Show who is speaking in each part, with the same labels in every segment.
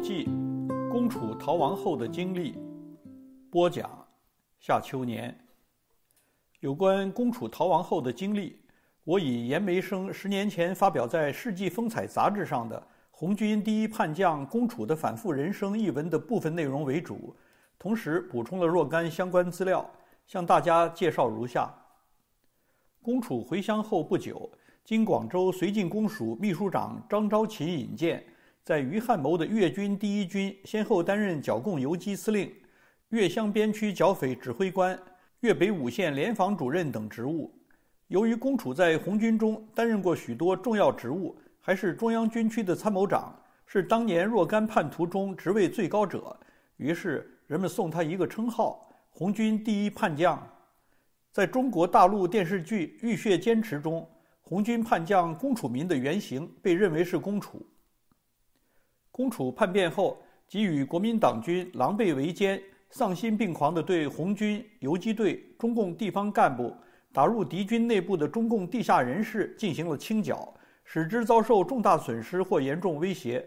Speaker 1: 记公楚逃亡后的经历。播讲夏秋年。有关公楚逃亡后的经历，我以严梅生十年前发表在《世纪风采》杂志上的《红军第一叛将公楚的反复人生》一文的部分内容为主，同时补充了若干相关资料，向大家介绍如下。公楚回乡后不久，经广州绥靖公署秘书长张昭奇引荐。在余汉谋的粤军第一军，先后担任剿共游击司令、粤湘边区剿匪指挥官、粤北五县联防主任等职务。由于龚楚在红军中担任过许多重要职务，还是中央军区的参谋长，是当年若干叛徒中职位最高者，于是人们送他一个称号“红军第一叛将”。在中国大陆电视剧《浴血坚持》中，红军叛将龚楚民的原型被认为是龚楚。公楚叛变后，即与国民党军狼狈为奸，丧心病狂地对红军游击队、中共地方干部、打入敌军内部的中共地下人士进行了清剿，使之遭受重大损失或严重威胁。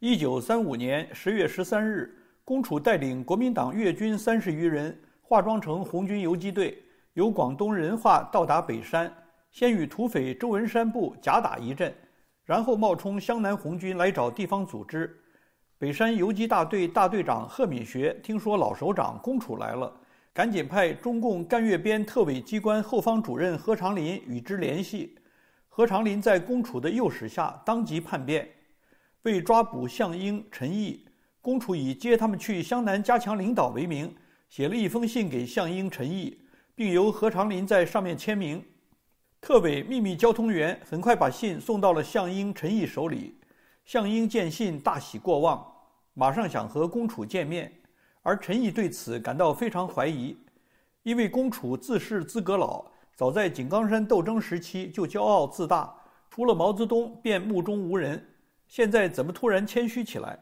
Speaker 1: 一九三五年十月十三日，公楚带领国民党粤军三十余人，化妆成红军游击队，由广东仁化到达北山，先与土匪周文山部假打一阵。然后冒充湘南红军来找地方组织，北山游击大队大队长贺敏学听说老首长龚楚来了，赶紧派中共赣粤边特委机关后方主任何长林与之联系。何长林在龚楚的诱使下，当即叛变。为抓捕项英、陈毅，龚楚以接他们去湘南加强领导为名，写了一封信给项英、陈毅，并由何长林在上面签名。特委秘密交通员很快把信送到了项英、陈毅手里。项英见信大喜过望，马上想和龚楚见面，而陈毅对此感到非常怀疑，因为龚楚自视资格老，早在井冈山斗争时期就骄傲自大，除了毛泽东便目中无人，现在怎么突然谦虚起来，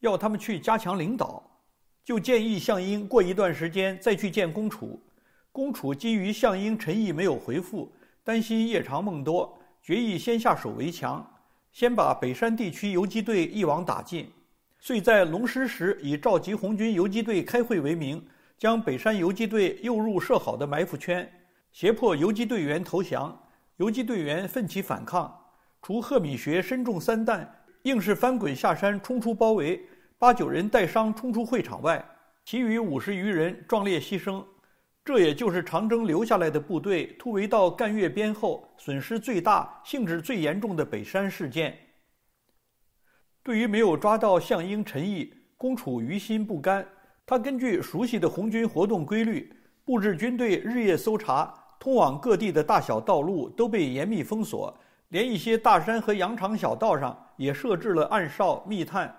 Speaker 1: 要他们去加强领导，就建议项英过一段时间再去见龚楚。龚楚基于项英、陈毅没有回复。担心夜长梦多，决意先下手为强，先把北山地区游击队一网打尽。遂在龙师时，以召集红军游击队开会为名，将北山游击队诱入设好的埋伏圈，胁迫游击队员投降。游击队员奋起反抗，除贺敏学身中三弹，硬是翻滚下山冲出包围，八九人带伤冲出会场外，其余五十余人壮烈牺牲。这也就是长征留下来的部队突围到赣粤边后损失最大、性质最严重的北山事件。对于没有抓到项英、陈毅，公处于心不甘。他根据熟悉的红军活动规律，布置军队日夜搜查通往各地的大小道路都被严密封锁，连一些大山和羊肠小道上也设置了暗哨密探。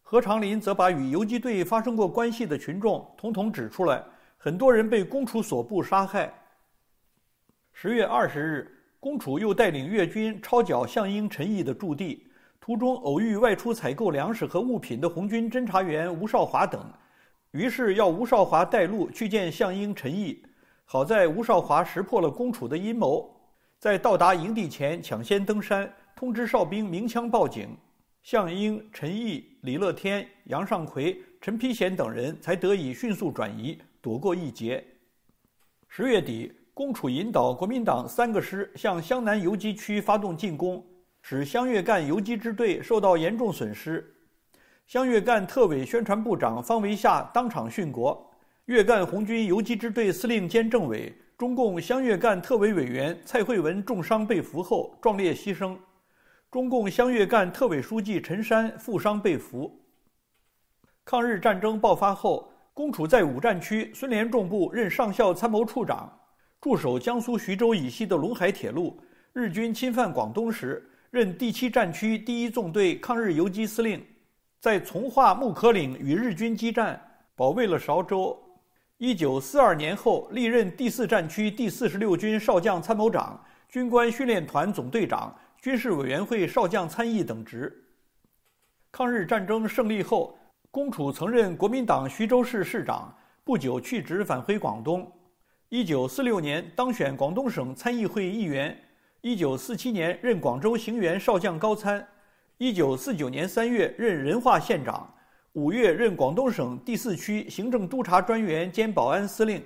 Speaker 1: 何长林则把与游击队发生过关系的群众统统指出来。很多人被公楚所部杀害。十月二十日，公楚又带领越军抄缴项英陈毅的驻地，途中偶遇外出采购粮食和物品的红军侦察员吴少华等，于是要吴少华带路去见项英陈毅。好在吴少华识破了公楚的阴谋，在到达营地前抢先登山，通知哨兵鸣枪报警，项英陈毅李乐天杨尚奎陈丕显等人才得以迅速转移。躲过一劫。十月底，攻楚引导国民党三个师向湘南游击区发动进攻，使湘粤赣游击支队受到严重损失。湘粤赣特委宣传部长方维夏当场殉国，粤赣红军游击支队司令兼政委、中共湘粤赣特委委员蔡慧文重伤被俘后壮烈牺牲，中共湘粤赣特委书记陈山负伤被俘。抗日战争爆发后。公楚在五战区孙连仲部任上校参谋处长，驻守江苏徐州以西的陇海铁路。日军侵犯广东时，任第七战区第一纵队抗日游击司令，在从化木柯岭与日军激战，保卫了韶州。一九四二年后，历任第四战区第四十六军少将参谋长、军官训练团总队长、军事委员会少将参议等职。抗日战争胜利后。龚楚曾任国民党徐州市市长，不久去职，返回广东。1946年当选广东省参议会议员。1947年任广州行员少将高参。1949年3月任仁化县长，5月任广东省第四区行政督察专员兼保安司令。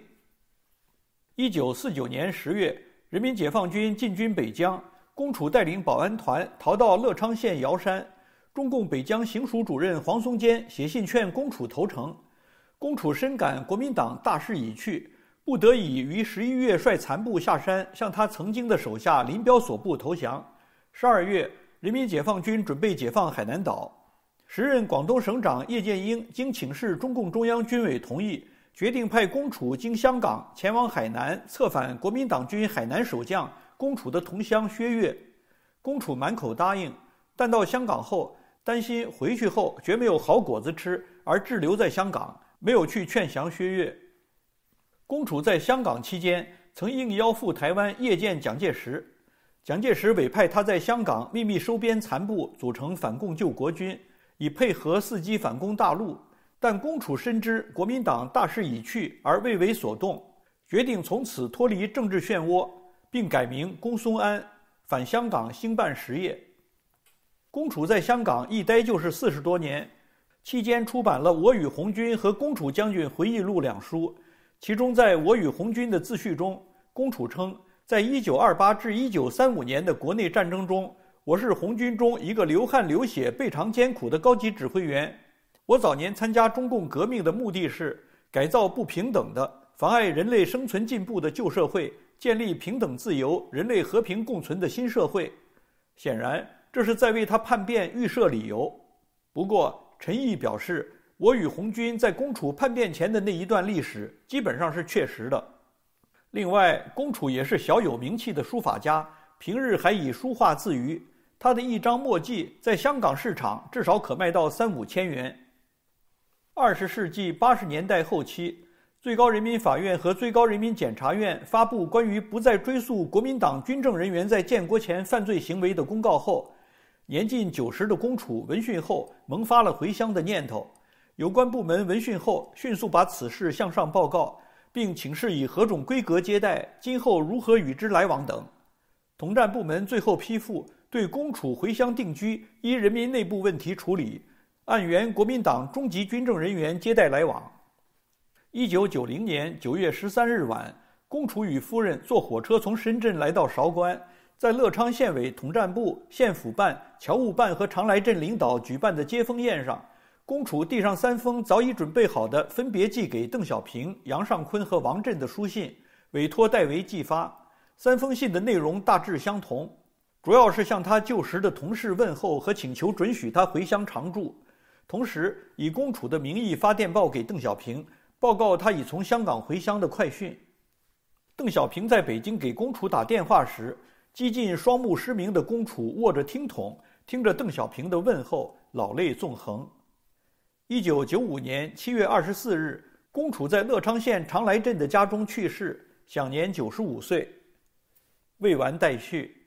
Speaker 1: 1949年10月，人民解放军进军北疆，龚楚带领保安团逃到乐昌县瑶山。中共北江行署主任黄松坚写信劝公楚投诚，公楚深感国民党大势已去，不得已于十一月率残部下山，向他曾经的手下林彪所部投降。十二月，人民解放军准备解放海南岛，时任广东省长叶剑英经请示中共中央军委同意，决定派公楚经香港前往海南策反国民党军海南守将公楚的同乡薛岳。公楚满口答应，但到香港后。担心回去后绝没有好果子吃，而滞留在香港，没有去劝降薛岳。公楚在香港期间，曾应邀赴台湾谒见蒋介石，蒋介石委派他在香港秘密收编残部，组成反共救国军，以配合伺机反攻大陆。但公楚深知国民党大势已去，而未为所动，决定从此脱离政治漩涡，并改名公松安，返香港兴办实业。公楚在香港一待就是四十多年，期间出版了《我与红军》和《公楚将军回忆录》两书。其中，在《我与红军》的自序中，公楚称，在一九二八至一九三五年的国内战争中，我是红军中一个流汗流血、倍尝艰苦的高级指挥员。我早年参加中共革命的目的是改造不平等的、妨碍人类生存进步的旧社会，建立平等自由、人类和平共存的新社会。显然。这是在为他叛变预设理由。不过，陈毅表示：“我与红军在公楚叛变前的那一段历史基本上是确实的。”另外，公楚也是小有名气的书法家，平日还以书画自娱。他的一张墨迹在香港市场至少可卖到三五千元。二十世纪八十年代后期，最高人民法院和最高人民检察院发布关于不再追诉国民党军政人员在建国前犯罪行为的公告后。年近九十的公楚闻讯后，萌发了回乡的念头。有关部门闻讯后，迅速把此事向上报告，并请示以何种规格接待，今后如何与之来往等。统战部门最后批复，对公楚回乡定居，依人民内部问题处理，按原国民党中级军政人员接待来往。一九九零年九月十三日晚，公楚与夫人坐火车从深圳来到韶关。在乐昌县委统战部、县府办、侨务办和常来镇领导举办的接风宴上，公楚递上三封早已准备好的、分别寄给邓小平、杨尚昆和王震的书信，委托戴维寄发。三封信的内容大致相同，主要是向他旧时的同事问候和请求准许他回乡常住，同时以公楚的名义发电报给邓小平，报告他已从香港回乡的快讯。邓小平在北京给公楚打电话时。几近双目失明的龚楚握着听筒，听着邓小平的问候，老泪纵横。一九九五年七月二十四日，龚楚在乐昌县长来镇的家中去世，享年九十五岁。未完待续。